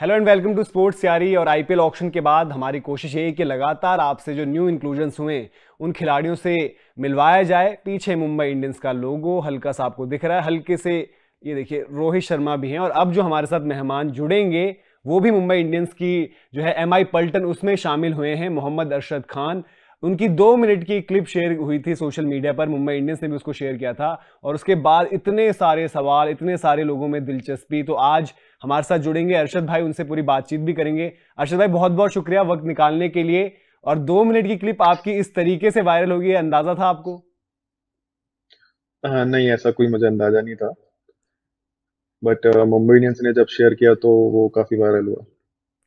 Hello and welcome to sports Yaari और IPL auction के बाद हमारी कोशिश यही कि लगातार आपसे जो न्यू इंक्लूजन्स हुए उन खिलाड़ियों से मिलवाया जाए पीछे मुंबई इंडियंस का लोगो हल्का सा आपको दिख रहा है हल्के से ये देखिए रोहित शर्मा भी हैं और अब जो हमारे साथ मेहमान जुड़ेंगे वो भी मुंबई इंडियंस की जो है एम आई पल्टन उसमें शामिल हुए हैं मोहम्मद अरशद खान उनकी दो मिनट की क्लिप शेयर हुई थी सोशल मीडिया पर मुंबई इंडियंस ने भी उसको शेयर किया था और उसके बाद इतने सारे सवाल इतने सारे लोगों में दिलचस्पी तो आज हमारे साथ जुड़ेंगे अरशद भाई उनसे पूरी बातचीत भी करेंगे अरशद भाई बहुत बहुत शुक्रिया वक्त निकालने के लिए और दो मिनट की क्लिप आपकी इस तरीके से वायरल होगी अंदाजा था आपको हाँ नहीं ऐसा कोई मुझे अंदाजा नहीं था बट मुंबई इंडियंस ने जब शेयर किया तो वो काफी वायरल हुआ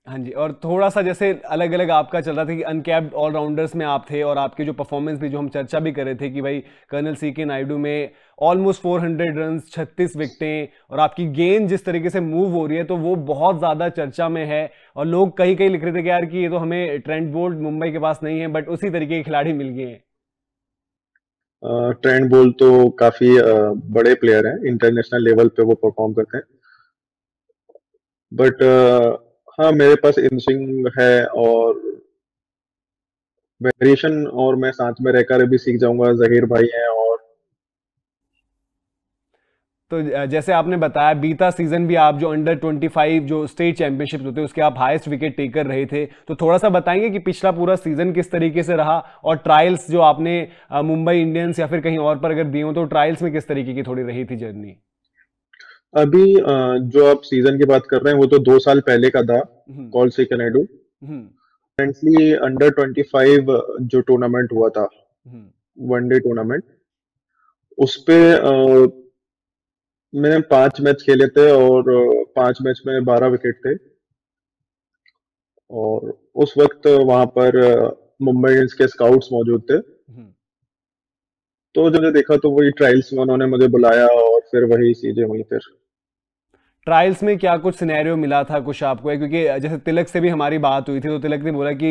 हाँ जी और थोड़ा सा जैसे अलग अलग आपका चल रहा था कि अनकैप्ड ऑलराउंडर्स में आप थे और आपके जो परफॉर्मेंस भी जो हम चर्चा भी कर रहे थे कि भाई कर्नल सी के नायडू में ऑलमोस्ट 400 रन छत्तीस विकटें और आपकी गेंद जिस तरीके से मूव हो रही है तो वो बहुत ज़्यादा चर्चा में है और लोग कहीं कहीं लिख रहे थे कि यार कि ये तो हमें ट्रेंड बोल्ट मुंबई के पास नहीं है बट उसी तरीके के खिलाड़ी मिल गए हैं ट्रेंड बोल्ट तो काफ़ी बड़े प्लेयर हैं इंटरनेशनल लेवल पे वो परफॉर्म करते हैं बट हाँ मेरे पास इंसिंग है और वेरिएशन और मैं साथ में रहकर भी सीख जाऊंगा जहीर भाई है और तो जैसे आपने बताया बीता सीजन भी आप जो अंडर 25 जो स्टेट चैंपियनशिप होते उसके आप हाईएस्ट विकेट टेकर रहे थे तो थोड़ा सा बताएंगे कि पिछला पूरा सीजन किस तरीके से रहा और ट्रायल्स जो आपने मुंबई इंडियंस या फिर कहीं और पर अगर दिए हो तो ट्रायल्स में किस तरीके की थोड़ी रही थी जर्नी अभी जो आप सीजन की बात कर रहे हैं वो तो दो साल पहले का था हम्म। कॉल से can I do recently under twenty five जो टूर्नामेंट हुआ था वन डे टूर्नामेंट उस पे मैंने पांच मैच खेले थे और पांच मैच में बारह विकेट थे और उस वक्त वहां पर मुंबई इंडियंस के स्काउट्स मौजूद थे हम्म। तो जब देखा तो वही ट्रायल्स में उन्होंने मुझे बुलाया और फिर वही सीधे वही फिर ट्रायल्स में क्या कुछ सिनेरियो मिला था कुछ आपको है क्योंकि जैसे तिलक से भी हमारी बात हुई थी तो तिलक ने बोला कि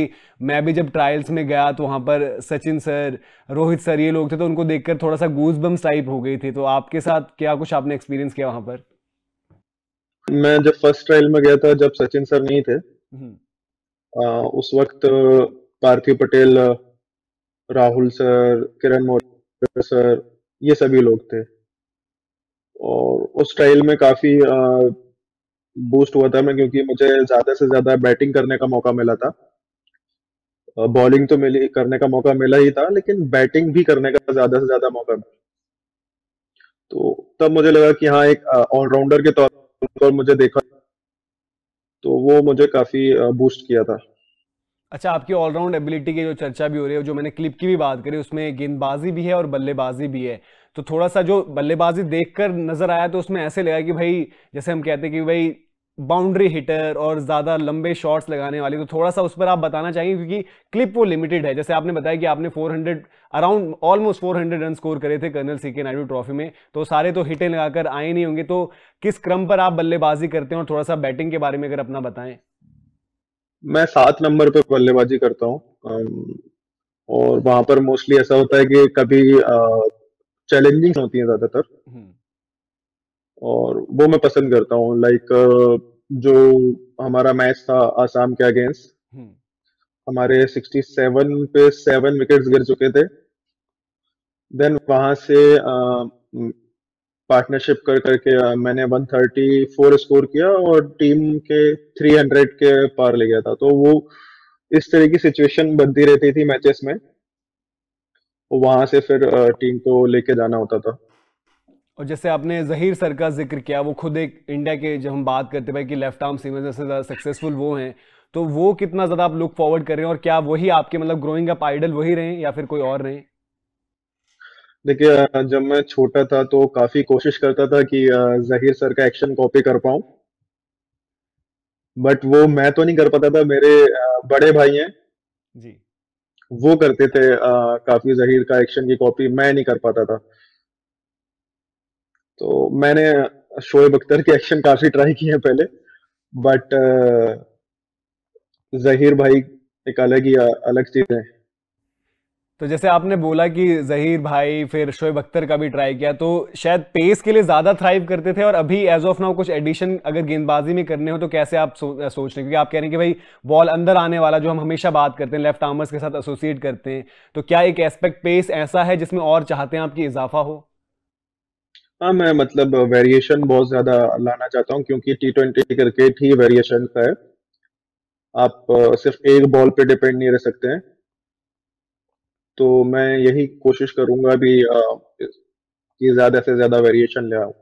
मैं भी जब ट्रायल्स में गया तो वहाँ पर सचिन सर रोहित सर ये लोग थे तो उनको देखकर थोड़ा सा गूज बम्स टाइप हो गई थी तो आपके साथ क्या कुछ आपने एक्सपीरियंस किया वहाँ पर मैं जब फर्स्ट ट्रायल में गया था जब सचिन सर नहीं थे आ, हम्म। उस वक्त पार्थिव पटेल राहुल सर किरण मोर सर ये सभी लोग थे और उस ट्रायल में काफ़ी बूस्ट हुआ था मैं क्योंकि मुझे ज़्यादा से ज़्यादा बैटिंग करने का मौका मिला था बॉलिंग तो मिली करने का मौका मिला ही था लेकिन बैटिंग भी करने का ज़्यादा से ज़्यादा मौका मिला तो तब मुझे लगा कि हाँ एक ऑलराउंडर के तौर पर मुझे देखा तो वो मुझे काफ़ी बूस्ट किया था अच्छा आपकी ऑलराउंड एबिलिटी की जो चर्चा भी हो रही है जो मैंने क्लिप की भी बात करी उसमें गेंदबाजी भी है और बल्लेबाजी भी है तो थोड़ा सा जो बल्लेबाजी देखकर नजर आया तो उसमें ऐसे लगा कि भाई जैसे हम कहते हैं कि भाई बाउंड्री हिटर और ज़्यादा लंबे शॉट्स लगाने वाली तो थोड़ा सा उस पर आप बताना चाहेंगे क्योंकि क्लिप वो लिमिटेड है जैसे आपने बताया कि आपने 400 अराउंड ऑलमोस्ट 400 रन स्कोर करे थे कर्नल सी के नायडू ट्रॉफी में तो सारे तो हिटें लगाकर आए नहीं होंगे तो किस क्रम पर आप बल्लेबाजी करते हैं और थोड़ा सा बैटिंग के बारे में अगर अपना बताएं मैं सात नंबर पर बल्लेबाजी करता हूँ और वहां पर मोस्टली ऐसा होता है कि कभी चैलेंजिंग होती है ज्यादातर हम्म। और वो मैं पसंद करता हूँ लाइक जो हमारा मैच था आसाम के अगेंस्ट हम्म। हमारे 67 पे सेवन विकेट्स गिर चुके थे देन वहां से पार्टनरशिप कर करके मैंने 134 स्कोर किया और टीम के 300 के पार ले गया था तो वो इस तरह की सिचुएशन बनती रहती थी मैचेस में वहां से फिर टीम को लेके जाना होता था और जैसे आपने जहीर सर का जिक्र किया वो खुद एक इंडिया के जब हम बात करते भाई कि लेफ्ट आर्म सीमर जैसे ज़्यादा सक्सेसफुल वो हैं तो वो कितना ज़्यादा आप लुक फॉरवर्ड कर रहे हैं और क्या वही आपके मतलब ग्रोइंग अप आइडल वही रहे या फिर कोई और रहे देखिए जब मैं छोटा था तो काफ़ी कोशिश करता था कि जहीर सर का एक्शन कॉपी कर पाऊँ बट वो मैं तो नहीं कर पाता था मेरे बड़े भाई हैं जी वो करते थे आ, काफी जहीर का एक्शन की कॉपी मैं नहीं कर पाता था तो मैंने शोएब अख्तर के एक्शन काफी ट्राई किए पहले बट जहीर भाई एक अलग ही अलग चीज है तो जैसे आपने बोला कि जहीर भाई फिर शोएब अख्तर का भी ट्राई किया तो शायद पेस के लिए ज़्यादा थ्राइव करते थे और अभी एज ऑफ नाउ कुछ एडिशन अगर गेंदबाजी में करने हो तो कैसे आप सो, सोच रहे हैं क्योंकि आप कह रहे हैं कि भाई बॉल अंदर आने वाला जो हम हमेशा बात करते हैं लेफ्ट आर्मर्स के साथ एसोसिएट करते हैं तो क्या एक एस्पेक्ट पेस ऐसा है जिसमें और चाहते हैं आपकी इजाफा हो हाँ मैं मतलब वेरिएशन बहुत ज़्यादा लाना चाहता हूँ क्योंकि टी ट्वेंटी क्रिकेट ही वेरिएशन का है आप सिर्फ एक बॉल पे डिपेंड नहीं रह सकते हैं तो मैं यही कोशिश करूंगा भी कि ज़्यादा से ज़्यादा वेरिएशन ले आऊँ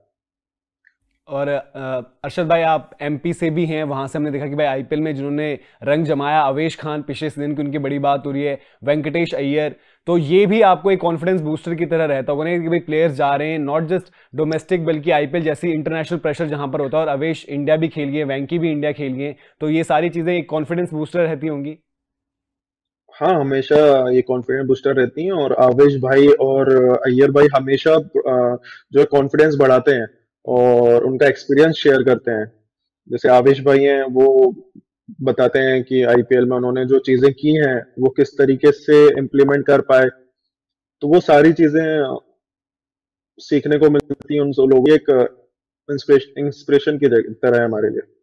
और अरशद भाई आप एमपी से भी हैं वहाँ से हमने देखा कि भाई आईपीएल में जिन्होंने रंग जमाया अवेश खान पिछले दिन की उनकी बड़ी बात हो रही है वेंकटेश अय्यर तो ये भी आपको एक कॉन्फिडेंस बूस्टर की तरह रहता होगा ना कि भाई प्लेयर्स जा रहे हैं नॉट जस्ट डोमेस्टिक बल्कि आईपीएल जैसी इंटरनेशनल प्रेशर जहाँ पर होता है और अवेश इंडिया भी खेलिए वैंकी भी इंडिया खेलिए तो ये सारी चीज़ें एक कॉन्फिडेंस बूस्टर रहती होंगी हाँ हमेशा ये कॉन्फिडेंट बूस्टर रहती हैं और आवेश भाई और अय्यर भाई हमेशा जो है कॉन्फिडेंस बढ़ाते हैं और उनका एक्सपीरियंस शेयर करते हैं जैसे आवेश भाई हैं वो बताते हैं कि आईपीएल में उन्होंने जो चीजें की हैं वो किस तरीके से इम्प्लीमेंट कर पाए तो वो सारी चीजें सीखने को मिलती हैं उन लोगों एक इंस्पिरेशन की तरह हमारे लिए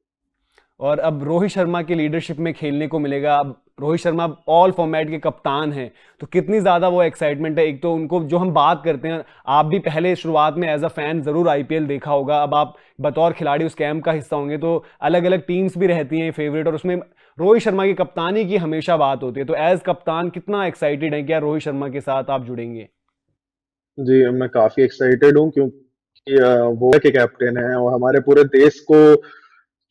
और अब रोहित शर्मा की लीडरशिप में खेलने को मिलेगा अब रोहित शर्मा ऑल फॉर्मेट के कप्तान हैं तो कितनी ज़्यादा वो एक्साइटमेंट है एक तो उनको जो हम बात करते हैं आप भी पहले शुरुआत में एज अ फ़ैन ज़रूर आईपीएल देखा होगा अब आप बतौर खिलाड़ी उस कैम्प का हिस्सा होंगे तो अलग अलग टीम्स भी रहती हैं फेवरेट और उसमें रोहित शर्मा की कप्तानी की हमेशा बात होती है तो एज कप्तान कितना एक्साइटेड है क्या रोहित शर्मा के साथ आप जुड़ेंगे जी मैं काफ़ी एक्साइटेड हूँ क्योंकि वो के कैप्टन है और हमारे पूरे देश को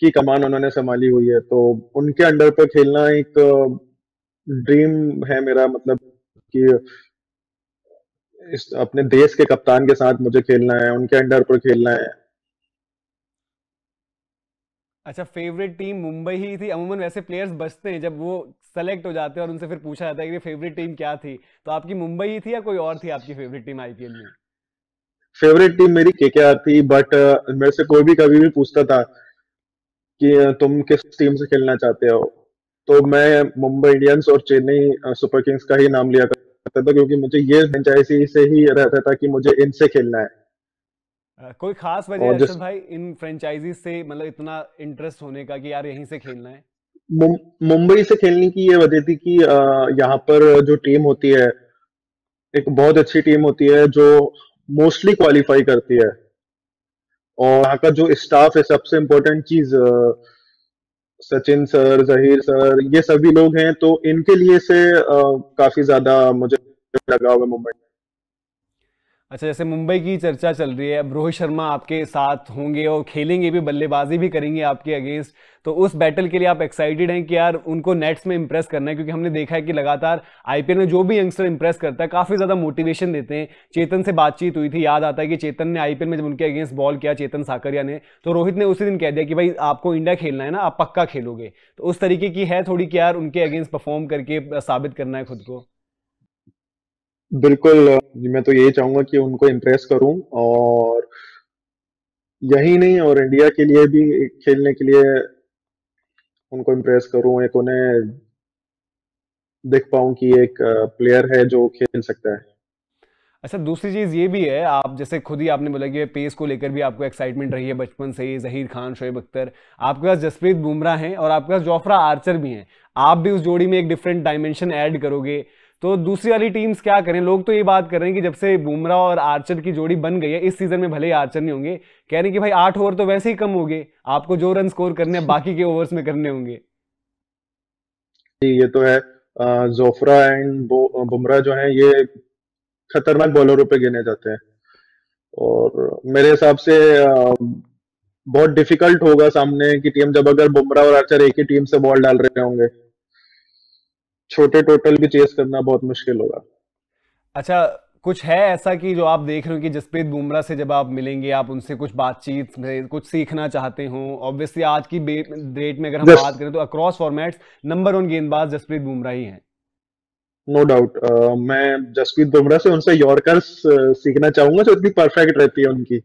की कमान उन्होंने संभाली हुई है तो उनके अंडर पे खेलना एक ड्रीम है मेरा मतलब कि इस अपने देश के कप्तान के साथ मुझे खेलना है उनके अंडर पर खेलना है अच्छा फेवरेट टीम मुंबई ही थी अमूमन वैसे प्लेयर्स बचते हैं जब वो सेलेक्ट हो जाते हैं और उनसे फिर पूछा जाता है कि फेवरेट टीम क्या थी तो आपकी मुंबई ही थी या कोई और थी आपकी फेवरेट टीम आईपीएल में फेवरेट टीम मेरी केकेआर थी बट मेरे से कोई भी कभी भी पूछता था कि तुम किस टीम से खेलना चाहते हो तो मैं मुंबई इंडियंस और चेन्नई सुपर किंग्स का ही नाम लिया करता था क्योंकि मुझे ये फ्रेंचाइजी से ही रहता था कि मुझे इनसे खेलना है कोई खास वजह अर्शद भाई इन फ्रेंचाइजी से मतलब इतना इंटरेस्ट होने का कि यार यहीं से खेलना है मुंबई से खेलने की ये वजह थी कि यहाँ पर जो टीम होती है एक बहुत अच्छी टीम होती है जो मोस्टली क्वालिफाई करती है और यहाँ का जो स्टाफ है सबसे इम्पोर्टेंट चीज सचिन सर जहीर सर ये सभी लोग हैं तो इनके लिए से काफी ज्यादा मुझे लगा हुआ मुंबई अच्छा जैसे मुंबई की चर्चा चल रही है अब रोहित शर्मा आपके साथ होंगे और खेलेंगे भी बल्लेबाजी भी करेंगे आपके अगेंस्ट तो उस बैटल के लिए आप एक्साइटेड हैं कि यार उनको नेट्स में इंप्रेस करना है क्योंकि हमने देखा है कि लगातार आईपीएल में जो भी यंगस्टर इंप्रेस करता है काफ़ी ज़्यादा मोटिवेशन देते हैं चेतन से बातचीत हुई थी याद आता है कि चेतन ने आईपीएल में जब उनके अगेंस्ट बॉल किया चेतन साकरिया ने तो रोहित ने उसी दिन कह दिया कि भाई आपको इंडिया खेलना है ना आप पक्का खेलोगे तो उस तरीके की है थोड़ी कि यार उनके अगेंस्ट परफॉर्म करके साबित करना है खुद को बिल्कुल मैं तो यही चाहूंगा कि उनको इम्प्रेस करूं और यही नहीं और इंडिया के लिए भी खेलने के लिए उनको इम्प्रेस करूं एक उन्हें देख पाऊं कि एक प्लेयर है जो खेल सकता है अच्छा दूसरी चीज़ ये भी है आप जैसे खुद ही आपने बोला कि पेस को लेकर भी आपको एक्साइटमेंट रही है बचपन से ही जहीर खान शोएब अख्तर आपके पास जसप्रीत बुमराह हैं और आपके पास जोफ्रा आर्चर भी हैं आप भी उस जोड़ी में एक डिफरेंट डायमेंशन ऐड करोगे तो दूसरी वाली टीम्स क्या करें लोग तो ये बात कर रहे हैं कि जब से बुमरा और आर्चर की जोड़ी बन गई है इस सीजन में भले ही आर्चर नहीं होंगे कह रहे हैं कि भाई आठ ओवर तो वैसे ही कम हो गए आपको जो रन स्कोर करने हैं बाकी के ओवर्स में करने होंगे ये तो है जोफरा एंड बुमराह जो है ये खतरनाक बॉलरों पे गिने जाते हैं और मेरे हिसाब से बहुत डिफिकल्ट होगा सामने की टीम जब अगर बुमराह और आर्चर एक ही टीम से बॉल डाल रहे होंगे छोटे टोटल भी चेस करना बहुत मुश्किल होगा अच्छा कुछ है ऐसा कि जो आप देख रहे हो कि जसप्रीत बुमराह से जब आप मिलेंगे आप उनसे कुछ बातचीत कुछ सीखना चाहते हो ऑब्वियसली आज की डेट में अगर हम बात करें तो अक्रॉस फॉर्मेट्स नंबर वन गेंदबाज जसप्रीत बुमराह ही हैं नो no डाउट uh, मैं जसप्रीत बुमराह से उनसे यॉर्कर्स सीखना चाहूंगा जो इतनी परफेक्ट रहती है उनकी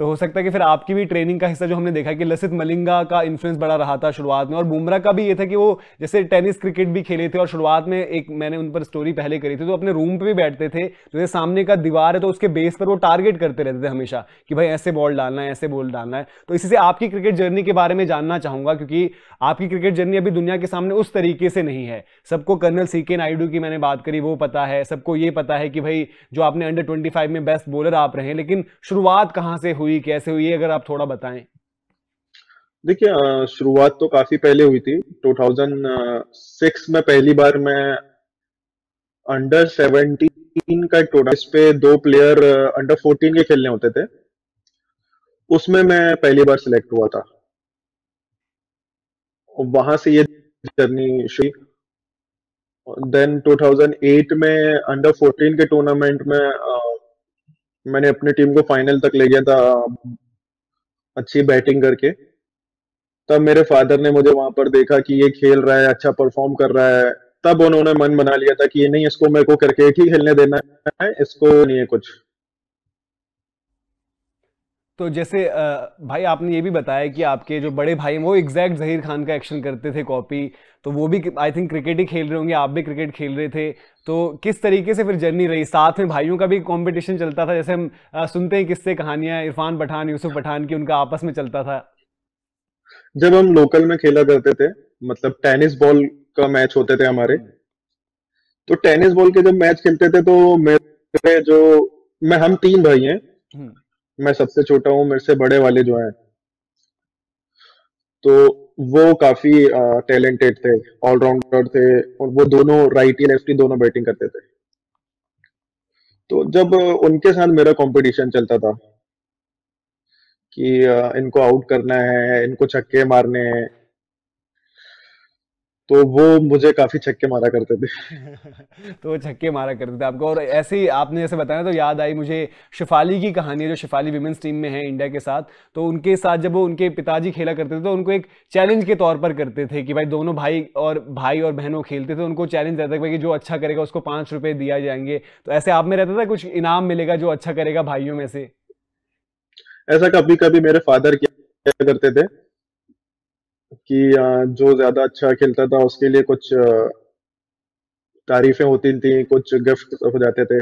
तो हो सकता है कि फिर आपकी भी ट्रेनिंग का हिस्सा जो हमने देखा कि लसित मलिंगा का इन्फ्लुएंस बड़ा रहा था शुरुआत में और बुमरा का भी ये था कि वो जैसे टेनिस क्रिकेट भी खेले थे और शुरुआत में एक मैंने उन पर स्टोरी पहले करी थी तो अपने रूम पे भी बैठते थे तो जैसे सामने का दीवार है तो उसके बेस पर वो टारगेट करते रहते थे हमेशा कि भाई ऐसे बॉल डालना है ऐसे बॉल डालना है तो इसी से आपकी क्रिकेट जर्नी के बारे में जानना चाहूंगा क्योंकि आपकी क्रिकेट जर्नी अभी दुनिया के सामने उस तरीके से नहीं है सबको कर्नल सी के नायडू की मैंने बात करी वो पता है सबको ये पता है कि भाई जो आपने अंडर ट्वेंटी में बेस्ट बॉलर आप रहे लेकिन शुरुआत कहाँ से हुई हुई कैसे हुई अगर आप थोड़ा बताएं देखिए शुरुआत तो काफी पहले हुई थी 2006 में पहली बार मैं अंडर 17 का टूर्नामेंट पे दो प्लेयर अंडर 14 के खेलने होते थे उसमें मैं पहली बार सिलेक्ट हुआ था वहां से ये जर्नी शुरू देन 2008 में अंडर 14 के टूर्नामेंट में आ, मैंने अपनी टीम को फाइनल तक ले गया था अच्छी बैटिंग करके तब मेरे फादर ने मुझे वहां पर देखा कि ये खेल रहा है अच्छा परफॉर्म कर रहा है तब उन्होंने मन बना लिया था कि ये नहीं इसको मेरे को क्रिकेट ही खेलने देना है इसको नहीं है कुछ तो जैसे भाई आपने ये भी बताया कि आपके जो बड़े भाई वो एग्जैक्ट जहीर खान का एक्शन करते थे कॉपी तो वो भी आई थिंक क्रिकेट ही खेल रहे होंगे आप भी क्रिकेट खेल रहे थे तो किस तरीके से फिर जर्नी रही साथ में भाइयों का भी कंपटीशन चलता था जैसे हम सुनते हैं किससे कहानियां इरफान पठान यूसुफ पठान की उनका आपस में चलता था जब हम लोकल में खेला करते थे मतलब टेनिस बॉल का मैच होते थे हमारे हम्म। तो टेनिस बॉल के जब मैच खेलते थे तो मेरे जो मैं हम तीन भाई हैं हम्म। मैं सबसे छोटा हूँ मेरे से बड़े वाले जो हैं तो वो काफी टैलेंटेड थे ऑलराउंडर थे और वो दोनों राइट लेफ्टी दोनों बैटिंग करते थे तो जब उनके साथ मेरा कंपटीशन चलता था कि इनको आउट करना है इनको छक्के मारने हैं तो वो मुझे काफी छक्के मारा करते थे तो छक्के मारा करते थे आपको और ऐसे ही आपने जैसे बताया तो याद आई मुझे शिफाली की कहानी है जो शिफाली विमेंस टीम में है इंडिया के साथ तो उनके साथ जब वो उनके पिताजी खेला करते थे तो उनको एक चैलेंज के तौर पर करते थे कि भाई दोनों भाई और भाई और बहनों खेलते थे तो उनको चैलेंज रहता था कि जो अच्छा करेगा उसको पाँच रुपये दिया जाएंगे तो ऐसे आप में रहता था कुछ इनाम मिलेगा जो अच्छा करेगा भाइयों में से ऐसा कभी कभी मेरे फादर क्या करते थे कि जो ज्यादा अच्छा खेलता था उसके लिए कुछ तारीफें होती थी कुछ गिफ्ट हो जाते थे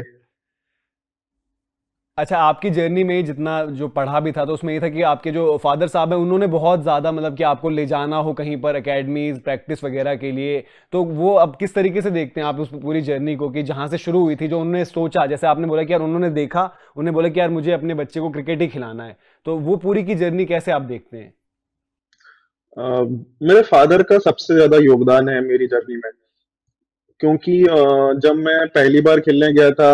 अच्छा आपकी जर्नी में जितना जो पढ़ा भी था तो उसमें ये था कि आपके जो फादर साहब हैं उन्होंने बहुत ज़्यादा मतलब कि आपको ले जाना हो कहीं पर अकेडमीज प्रैक्टिस वगैरह के लिए तो वो अब किस तरीके से देखते हैं आप उस पूरी जर्नी को कि जहाँ से शुरू हुई थी जो उन्होंने सोचा जैसे आपने बोला कि यार उन्होंने देखा उन्होंने बोला कि यार मुझे अपने बच्चे को क्रिकेट ही खिलाना है तो वो पूरी की जर्नी कैसे आप देखते हैं मेरे फादर का सबसे ज्यादा योगदान है मेरी जर्नी में क्योंकि जब मैं पहली बार खेलने गया था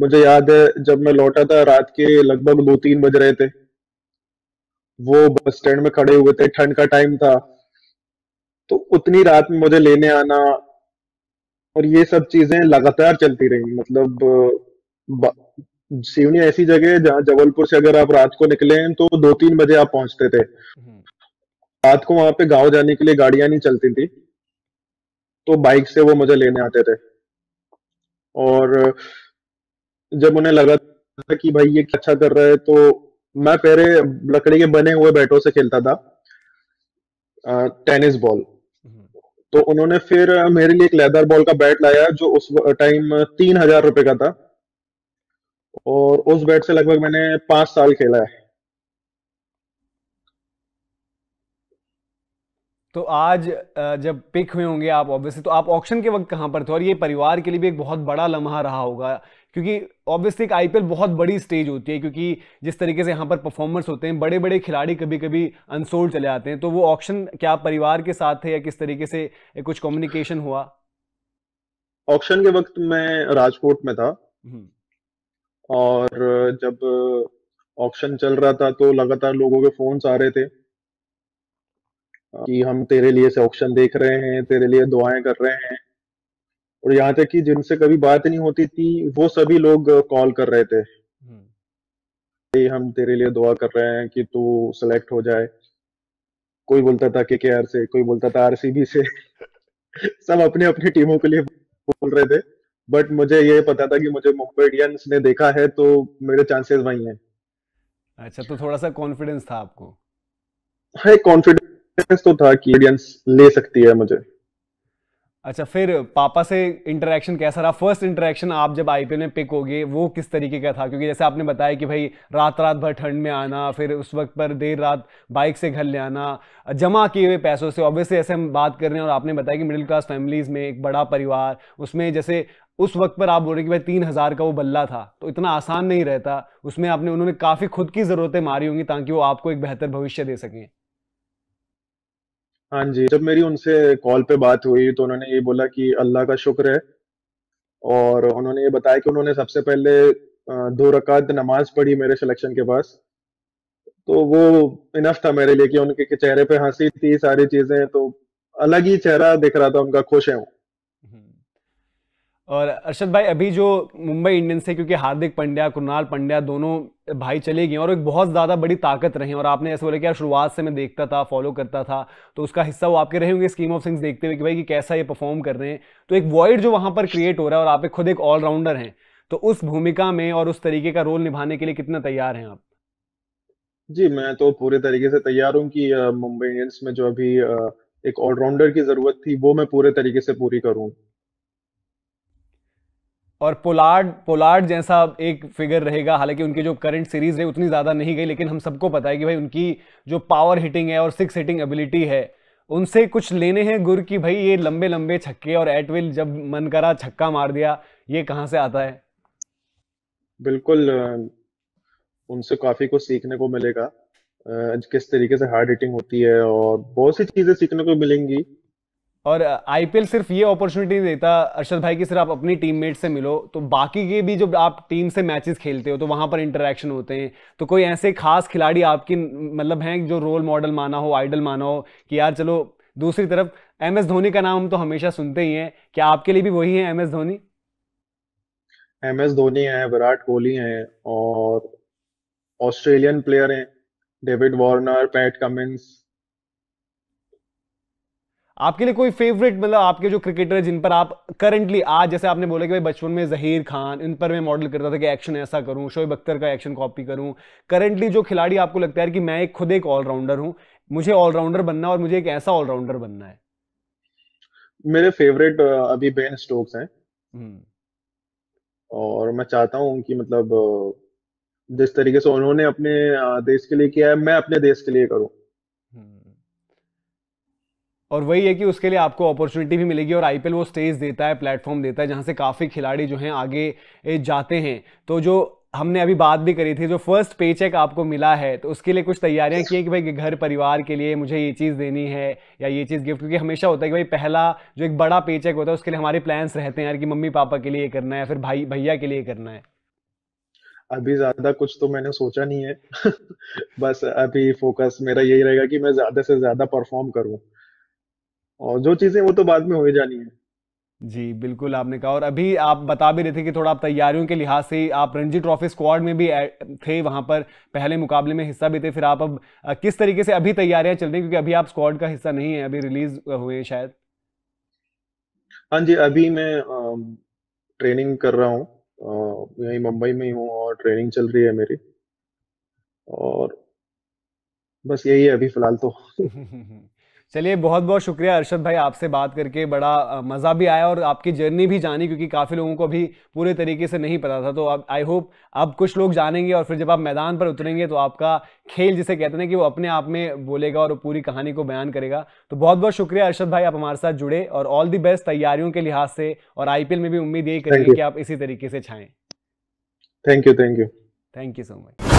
मुझे याद है जब मैं लौटा था रात के लगभग दो तीन बज रहे थे वो बस स्टैंड में खड़े हुए थे ठंड का टाइम था तो उतनी रात में मुझे लेने आना और ये सब चीजें लगातार चलती रही मतलब सीवनी ऐसी जगह जहाँ जबलपुर से अगर आप रात को निकले तो दो तीन बजे आप पहुंचते थे हम्म। रात को वहां पे गांव जाने के लिए गाड़ियां नहीं चलती थी तो बाइक से वो मुझे लेने आते थे और जब उन्हें लगा था कि भाई ये अच्छा कर रहा है तो मैं पहले लकड़ी के बने हुए बैटों से खेलता था टेनिस बॉल तो उन्होंने फिर मेरे लिए एक लेदर बॉल का बैट लाया जो उस टाइम तीन हजार रुपए का था और उस बैट से लगभग मैंने पांच साल खेला है तो आज जब पिक हुए होंगे आप ऑब्वियसली तो आप ऑक्शन के वक्त कहां पर थे और ये परिवार के लिए भी एक बहुत बड़ा लम्हा रहा होगा क्योंकि ऑब्वियसली एक आईपीएल बहुत बड़ी स्टेज होती है क्योंकि जिस तरीके से यहाँ पर परफॉर्मर्स होते हैं बड़े बड़े खिलाड़ी कभी कभी अनसोल्ड चले आते हैं तो वो ऑक्शन क्या परिवार के साथ थे या किस तरीके से कुछ कम्युनिकेशन हुआ ऑक्शन के वक्त मैं राजकोट में था हम्म। और जब ऑक्शन चल रहा था तो लगातार लोगों के फोन आ रहे थे हाँ, कि हम तेरे लिए से ऑप्शन देख रहे हैं तेरे लिए दुआएं कर रहे हैं और यहाँ तक कि जिनसे कभी बात नहीं होती थी वो सभी लोग कॉल कर रहे थे हम्म। हम तेरे लिए दुआ कर रहे हैं कि तू सेलेक्ट हो जाए कोई बोलता था के के आर से कोई बोलता था आरसीबी से सब अपने अपने टीमों के लिए बोल रहे थे बट मुझे ये पता था कि मुझे मुंबई इंडियंस ने देखा है तो मेरे चांसेस वही हैं अच्छा तो थोड़ा सा कॉन्फिडेंस था आपको है कॉन्फिडेंस कॉन्फिडेंस तो था कि ऑडियंस ले सकती है मुझे अच्छा फिर पापा से इंटरेक्शन कैसा रहा फर्स्ट इंटरेक्शन आप जब आईपीएल में पिक हो गए वो किस तरीके का था क्योंकि जैसे आपने बताया कि भाई रात रात भर ठंड में आना फिर उस वक्त पर देर रात बाइक से घर ले आना जमा किए हुए पैसों से ऑब्वियसली ऐसे हम बात कर रहे हैं और आपने बताया कि मिडिल क्लास फैमिलीज में एक बड़ा परिवार उसमें जैसे उस वक्त पर आप बोल रहे कि भाई तीन हज़ार का वो बल्ला था तो इतना आसान नहीं रहता उसमें आपने उन्होंने काफ़ी खुद की ज़रूरतें मारी होंगी ताकि वो आपको एक बेहतर भविष्य दे सकें हाँ जी जब मेरी उनसे कॉल पे बात हुई तो उन्होंने ये बोला कि अल्लाह का शुक्र है और उन्होंने ये बताया कि उन्होंने सबसे पहले दो रकात नमाज पढ़ी मेरे सिलेक्शन के पास तो वो इनफ था मेरे लिए कि उनके के चेहरे पे हंसी थी सारी चीजें तो अलग ही चेहरा दिख रहा था उनका खुश है वो हम्म। और अरशद भाई अभी जो मुंबई इंडियंस है क्योंकि हार्दिक पंड्या कुणाल पंड्या दोनों भाई चलेगी और एक बहुत ज़्यादा बड़ी ताकत रही और आपने ऐसे बोला कि यार शुरुआत से मैं देखता था फॉलो करता था तो उसका हिस्सा वो आपके रहे होंगे स्कीम ऑफ थिंग्स देखते हुए कि भाई कि कैसा ये परफॉर्म कर रहे हैं तो एक वॉइड जो वहाँ पर क्रिएट हो रहा है और आप एक खुद एक ऑलराउंडर हैं तो उस भूमिका में और उस तरीके का रोल निभाने के लिए कितना तैयार हैं आप जी मैं तो पूरे तरीके से तैयार हूँ कि मुंबई इंडियंस में जो अभी एक ऑलराउंडर की ज़रूरत थी वो मैं पूरे तरीके से पूरी करूँ और पोलार्ड पोलार्ड जैसा एक फिगर रहेगा हालांकि उनकी जो करंट सीरीज है उतनी ज़्यादा नहीं गई लेकिन हम सबको पता है कि भाई उनकी जो पावर हिटिंग है और सिक्स हिटिंग एबिलिटी है उनसे कुछ लेने हैं गुर की भाई ये लंबे लंबे छक्के और एटविल जब मन करा छक्का मार दिया ये कहाँ से आता है बिल्कुल उनसे काफ़ी कुछ सीखने को मिलेगा किस तरीके से हार्ड हिटिंग होती है और बहुत सी चीज़ें सीखने को मिलेंगी और आईपीएल सिर्फ ये अपॉर्चुनिटी देता अर्शद भाई की सिर्फ आप अपनी टीममेट से मिलो तो बाकी के भी जब आप टीम से मैचेस खेलते हो तो वहां पर इंटरेक्शन होते हैं तो कोई ऐसे खास खिलाड़ी आपकी मतलब हैं जो रोल मॉडल माना हो आइडल माना हो कि यार चलो दूसरी तरफ एम एस धोनी का नाम हम तो हमेशा सुनते ही हैं क्या आपके लिए भी वही है M S Dhoni M S Dhoni है विराट कोहली है और ऑस्ट्रेलियन प्लेयर हैं डेविड वार्नर पैट कमिंस आपके लिए कोई फेवरेट मतलब आपके जो क्रिकेटर है जिन पर आप करंटली आज जैसे आपने बोला कि भाई बचपन में जहीर खान इन पर मैं मॉडल करता था कि एक्शन ऐसा करूं शोएब अख्तर का एक्शन कॉपी करूं करंटली जो खिलाड़ी आपको लगता है कि मैं एक खुद एक ऑलराउंडर हूं मुझे ऑलराउंडर बनना और मुझे एक ऐसा ऑलराउंडर बनना है मेरे फेवरेट अभी बेन स्टोक्स हैं हम्म। और मैं चाहता हूं कि मतलब जिस तरीके से उन्होंने अपने देश के लिए किया है मैं अपने देश के लिए करूं और वही है कि उसके लिए आपको अपॉर्चुनिटी भी मिलेगी और आईपीएल वो स्टेज देता है प्लेटफॉर्म देता है जहाँ से काफ़ी खिलाड़ी जो हैं आगे जाते हैं तो जो हमने अभी बात भी करी थी जो फर्स्ट पे चेक आपको मिला है तो उसके लिए कुछ तैयारियां की है कि भाई घर परिवार के लिए मुझे ये चीज़ देनी है या ये चीज़ गिफ्ट क्योंकि हमेशा होता है कि भाई पहला जो एक बड़ा पे चेक होता है उसके लिए हमारे प्लान्स रहते हैं यार कि मम्मी पापा के लिए करना है फिर भाई भैया के लिए करना है अभी ज्यादा कुछ तो मैंने सोचा नहीं है बस अभी फोकस मेरा यही रहेगा कि मैं ज्यादा से ज्यादा परफॉर्म करूँ और जो चीजें वो तो बाद में हो ही जानी है जी बिल्कुल आपने कहा और अभी आप बता भी रहे थे कि थोड़ा आप तैयारियों के लिहाज से आप रणजी ट्रॉफी स्क्वाड में भी थे वहां पर पहले मुकाबले में हिस्सा भी थे फिर आप अब किस तरीके से अभी तैयारियां चल रही क्योंकि अभी आप स्क्वाड का हिस्सा नहीं है अभी रिलीज हुए हैं शायद हाँ जी अभी मैं ट्रेनिंग कर रहा हूँ यही मुंबई में ही हूँ और ट्रेनिंग चल रही है मेरी और बस यही है अभी फिलहाल तो चलिए बहुत बहुत शुक्रिया अरशद भाई आपसे बात करके बड़ा मज़ा भी आया और आपकी जर्नी भी जानी क्योंकि काफ़ी लोगों को भी पूरे तरीके से नहीं पता था तो अब आई होप अब कुछ लोग जानेंगे और फिर जब आप मैदान पर उतरेंगे तो आपका खेल जिसे कहते हैं कि वो अपने आप में बोलेगा और पूरी कहानी को बयान करेगा तो बहुत बहुत शुक्रिया अरशद भाई आप हमारे साथ जुड़े और ऑल दी बेस्ट तैयारियों के लिहाज से और आई में भी उम्मीद यही करेंगे कि आप इसी तरीके से छाएँ thank you thank you thank you so much